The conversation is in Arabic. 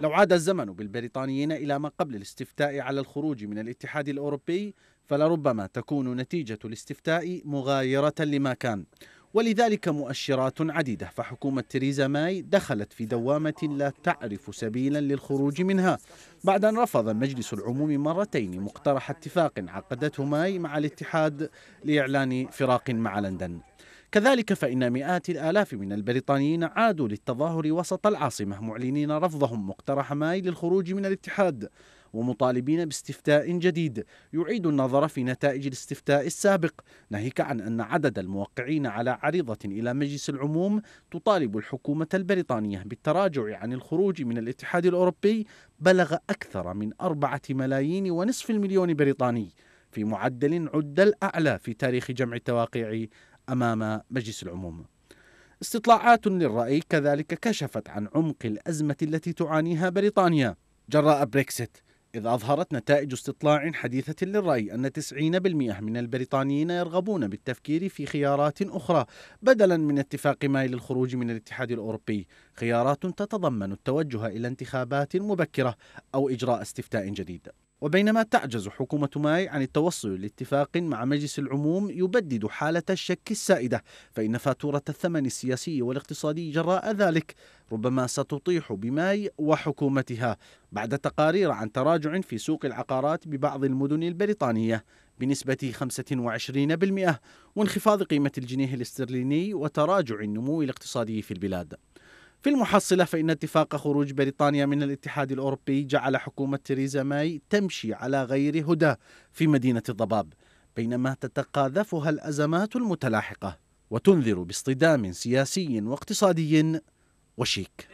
لو عاد الزمن بالبريطانيين إلى ما قبل الاستفتاء على الخروج من الاتحاد الأوروبي فلربما تكون نتيجة الاستفتاء مغايرة لما كان ولذلك مؤشرات عديدة فحكومة تريزا ماي دخلت في دوامة لا تعرف سبيلا للخروج منها بعد أن رفض مجلس العموم مرتين مقترح اتفاق عقدته ماي مع الاتحاد لإعلان فراق مع لندن كذلك فإن مئات الآلاف من البريطانيين عادوا للتظاهر وسط العاصمة معلنين رفضهم مقترح ماي للخروج من الاتحاد ومطالبين باستفتاء جديد يعيد النظر في نتائج الاستفتاء السابق ناهيك عن أن عدد الموقعين على عريضة إلى مجلس العموم تطالب الحكومة البريطانية بالتراجع عن الخروج من الاتحاد الأوروبي بلغ أكثر من أربعة ملايين ونصف المليون بريطاني في معدل عد الأعلى في تاريخ جمع التواقيع امام مجلس العموم. استطلاعات للراي كذلك كشفت عن عمق الازمه التي تعانيها بريطانيا جراء بريكسيت إذ أظهرت نتائج استطلاع حديثة للرأي أن 90% من البريطانيين يرغبون بالتفكير في خيارات أخرى بدلا من اتفاق ماي للخروج من الاتحاد الأوروبي خيارات تتضمن التوجه إلى انتخابات مبكرة أو إجراء استفتاء جديد وبينما تعجز حكومة ماي عن التوصل لاتفاق مع مجلس العموم يبدد حالة الشك السائدة فإن فاتورة الثمن السياسي والاقتصادي جراء ذلك ربما ستطيح بماي وحكومتها بعد تقارير عن تراجع في سوق العقارات ببعض المدن البريطانية بنسبة 25% وانخفاض قيمة الجنيه الاسترليني وتراجع النمو الاقتصادي في البلاد في المحصلة فإن اتفاق خروج بريطانيا من الاتحاد الأوروبي جعل حكومة تريزا ماي تمشي على غير هدى في مدينة الضباب بينما تتقاذفها الأزمات المتلاحقة وتنذر باصطدام سياسي واقتصادي وشيك